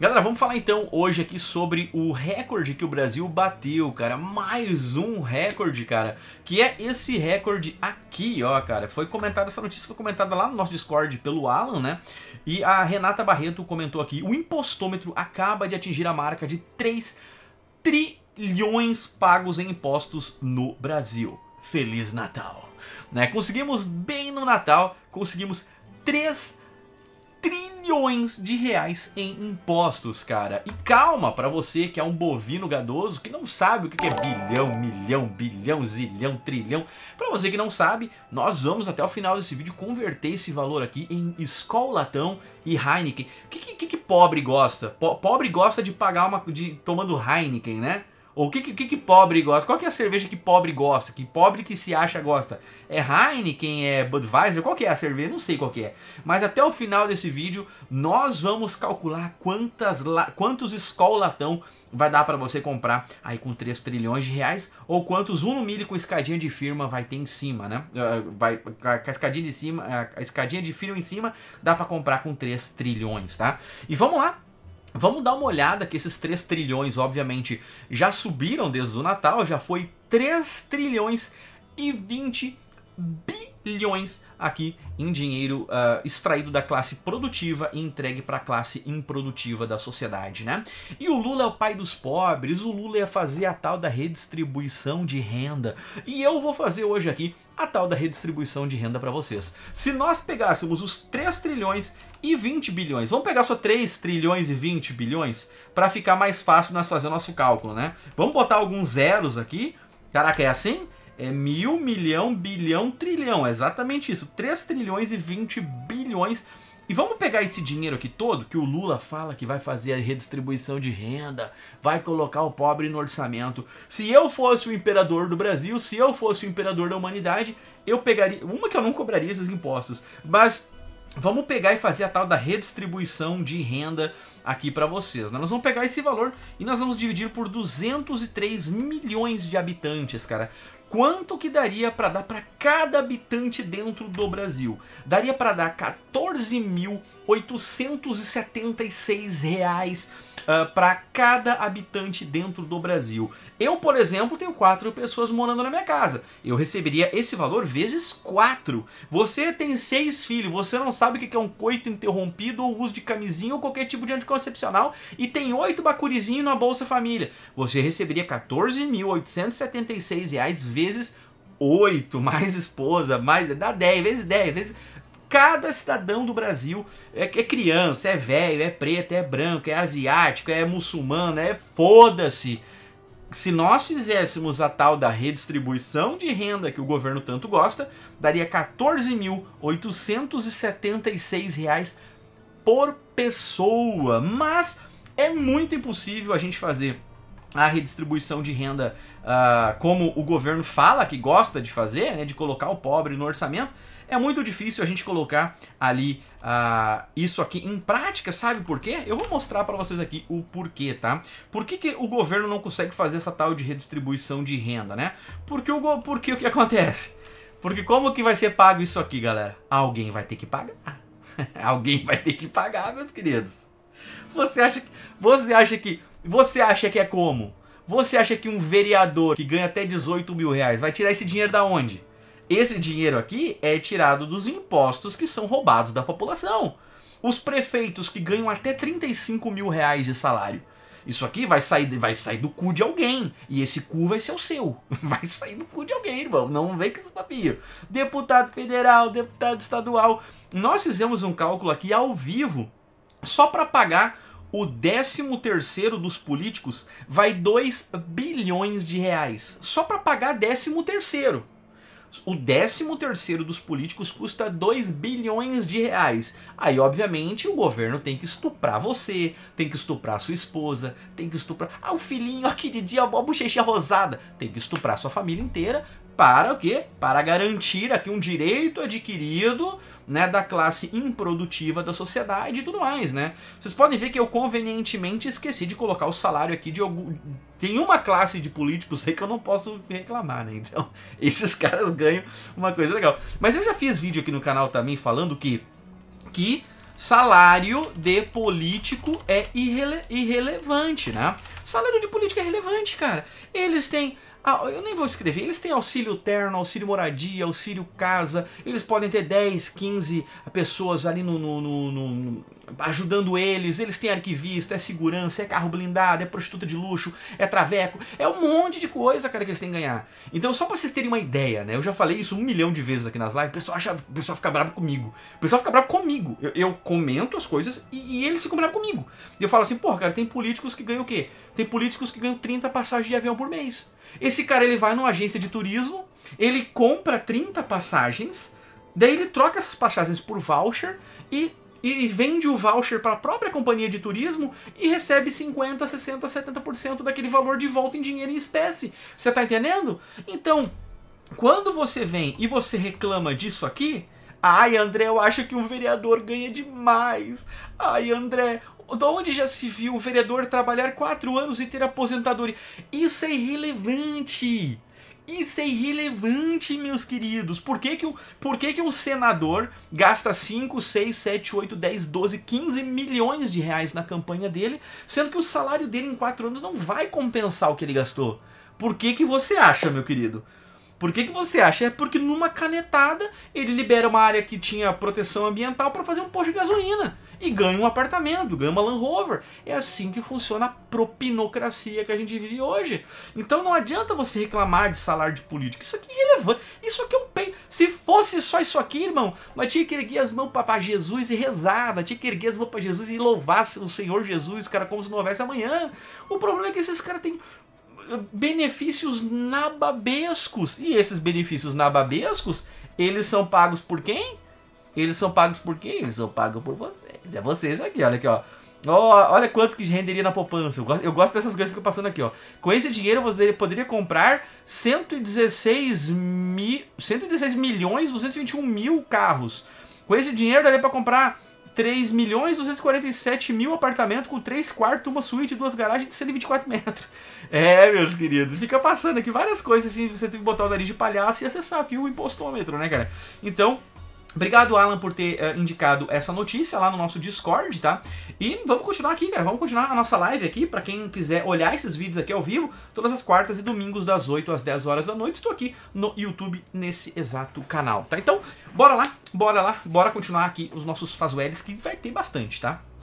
Galera, vamos falar então hoje aqui sobre o recorde que o Brasil bateu, cara. Mais um recorde, cara. Que é esse recorde aqui, ó, cara. Foi comentada, essa notícia foi comentada lá no nosso Discord pelo Alan, né? E a Renata Barreto comentou aqui, o impostômetro acaba de atingir a marca de 3 trilhões pagos em impostos no Brasil. Feliz Natal! Né? Conseguimos bem no Natal, conseguimos 3 trilhões trilhões de reais em impostos, cara. E calma para você que é um bovino gadoso que não sabe o que é bilhão, milhão, bilhão, zilhão, trilhão. Para você que não sabe, nós vamos até o final desse vídeo converter esse valor aqui em Skol Latão e Heineken. O que, que, que, pobre gosta? pobre gosta de pagar uma de tomando Heineken, né? Ou o que, que, que pobre gosta? Qual que é a cerveja que pobre gosta? Que pobre que se acha gosta? É Heineken? É Budweiser? Qual que é a cerveja? Não sei qual que é. Mas até o final desse vídeo, nós vamos calcular quantas quantos Skol Latão vai dar para você comprar aí com 3 trilhões de reais, ou quantos um milho com escadinha de firma vai ter em cima, né? Ah, vai, a escadinha de cima, a escadinha de firma em cima, dá para comprar com 3 trilhões, tá? E vamos lá, Vamos dar uma olhada que esses 3 trilhões, obviamente, já subiram desde o Natal, já foi 3 trilhões e 20 bilhões aqui em dinheiro uh, extraído da classe produtiva e entregue para a classe improdutiva da sociedade, né? E o Lula é o pai dos pobres, o Lula ia fazer a tal da redistribuição de renda. E eu vou fazer hoje aqui a tal da redistribuição de renda para vocês. Se nós pegássemos os 3 trilhões e 20 bilhões. Vamos pegar só 3 trilhões e 20 bilhões para ficar mais fácil nós fazer nosso cálculo, né? Vamos botar alguns zeros aqui. Caraca, é assim? É mil, milhão, bilhão, trilhão. É exatamente isso. 3 trilhões e 20 bilhões. E vamos pegar esse dinheiro aqui todo, que o Lula fala que vai fazer a redistribuição de renda, vai colocar o pobre no orçamento. Se eu fosse o imperador do Brasil, se eu fosse o imperador da humanidade, eu pegaria. Uma que eu não cobraria esses impostos, mas Vamos pegar e fazer a tal da redistribuição de renda aqui para vocês. Né? Nós vamos pegar esse valor e nós vamos dividir por 203 milhões de habitantes, cara quanto que daria para dar para cada habitante dentro do Brasil? Daria para dar 14.876 reais uh, ah, para cada habitante dentro do Brasil. Eu, por exemplo, tenho quatro pessoas morando na minha casa. Eu receberia esse valor vezes quatro. Você tem seis filhos, você não sabe o que é um coito interrompido ou uso de camisinha ou qualquer tipo de anticoncepcional e tem oito bacurizinhos na Bolsa Família. Você receberia R$ reais vezes oito mais esposa, mais. dá 10, vezes 10, vezes cada cidadão do Brasil é, é criança, é velho, é preto, é branco, é asiático, é muçulmano, é foda-se. Se nós fizéssemos a tal da redistribuição de renda que o governo tanto gosta, daria R$ 14.876 por pessoa. Mas é muito impossível a gente fazer a redistribuição de renda, uh, como o governo fala que gosta de fazer, né, de colocar o pobre no orçamento, é muito difícil a gente colocar ali uh, isso aqui em prática, sabe por quê? Eu vou mostrar para vocês aqui o porquê, tá? Por que, que o governo não consegue fazer essa tal de redistribuição de renda, né? Porque o, porque o que acontece? Porque como que vai ser pago isso aqui, galera? Alguém vai ter que pagar. Alguém vai ter que pagar, meus queridos. Você acha que, você acha que você acha que é como? Você acha que um vereador que ganha até 18 mil reais vai tirar esse dinheiro da onde? Esse dinheiro aqui é tirado dos impostos que são roubados da população. Os prefeitos que ganham até 35 mil reais de salário. Isso aqui vai sair, vai sair do cu de alguém. E esse cu vai ser o seu. Vai sair do cu de alguém, irmão. Não vem com esse papinho. Deputado federal, deputado estadual. Nós fizemos um cálculo aqui ao vivo só para pagar o 13º dos políticos vai 2 bilhões de reais, só para pagar 13º. O 13º dos políticos custa 2 bilhões de reais. Aí, obviamente, o governo tem que estuprar você, tem que estuprar sua esposa, tem que estuprar... Ah, o filhinho aqui de dia, a bochecha rosada. Tem que estuprar sua família inteira para o quê? Para garantir aqui um direito adquirido né, da classe improdutiva da sociedade e tudo mais, né? Vocês podem ver que eu convenientemente esqueci de colocar o salário aqui de algum tem uma classe de políticos aí que eu não posso reclamar, né? Então, esses caras ganham uma coisa legal. Mas eu já fiz vídeo aqui no canal também falando que que salário de político é irrele irrelevante, né? Salário de político é relevante, cara. Eles têm ah, eu nem vou escrever. Eles têm auxílio terno, auxílio moradia, auxílio casa. Eles podem ter 10, 15 pessoas ali no, no, no, no, ajudando eles. Eles têm arquivista, é segurança, é carro blindado, é prostituta de luxo, é traveco. É um monte de coisa, cara, que eles têm que ganhar. Então, só pra vocês terem uma ideia, né? Eu já falei isso um milhão de vezes aqui nas lives. O pessoal, acha, o pessoal fica bravo comigo. O pessoal fica bravo comigo. Eu, eu comento as coisas e, e eles ficam bravos comigo. E eu falo assim, porra, cara, tem políticos que ganham o quê? Tem políticos que ganham 30 passagens de avião por mês. Esse cara ele vai numa agência de turismo, ele compra 30 passagens, daí ele troca essas passagens por voucher e, e vende o voucher para a própria companhia de turismo e recebe 50, 60, 70% daquele valor de volta em dinheiro em espécie. Você está entendendo? Então, quando você vem e você reclama disso aqui, Ai, André, eu acho que um vereador ganha demais. Ai, André, da onde já se viu um vereador trabalhar quatro anos e ter aposentadoria? Isso é irrelevante! Isso é irrelevante, meus queridos. Por que, que, o, por que, que um senador gasta 5, 6, 7, 8, 10, 12, 15 milhões de reais na campanha dele, sendo que o salário dele em 4 anos não vai compensar o que ele gastou? Por que, que você acha, meu querido? Por que, que você acha? É porque numa canetada ele libera uma área que tinha proteção ambiental para fazer um posto de gasolina e ganha um apartamento, ganha uma Land Rover. É assim que funciona a propinocracia que a gente vive hoje. Então não adianta você reclamar de salário de político. Isso aqui é irrelevante. Isso aqui é um peito. Se fosse só isso aqui, irmão, nós tinha que erguer as mãos para Jesus e rezar, nós tinha que erguer as mãos para Jesus e louvar o Senhor Jesus, cara, como se não houvesse amanhã. O problema é que esses caras têm eh, benefícios nababescos. E esses benefícios nababescos, eles são pagos por quem? Eles são pagos por quem? Eles são pagos por vocês. É vocês aqui, olha aqui, ó. Oh, olha quanto que renderia na poupança. Eu gosto, eu gosto dessas coisas que eu passando aqui, ó. Com esse dinheiro você poderia comprar 116, mi, 116 milhões 221 mil carros. Com esse dinheiro daria para comprar 3 milhões 247 mil apartamentos com 3 quartos, uma suíte, duas garagens de 124 metros. É, meus queridos, fica passando aqui várias coisas assim, você tem que botar o nariz de palhaço e acessar aqui o impostômetro, né, cara? Então, Obrigado, Alan, por ter uh, indicado essa notícia lá no nosso Discord, tá? E vamos continuar aqui, cara. Vamos continuar a nossa live aqui. Para quem quiser olhar esses vídeos aqui ao vivo, todas as quartas e domingos, das 8 às 10 horas da noite, estou aqui no YouTube, nesse exato canal, tá? Então, bora lá, bora lá, bora continuar aqui os nossos fazueles, que vai ter bastante, tá?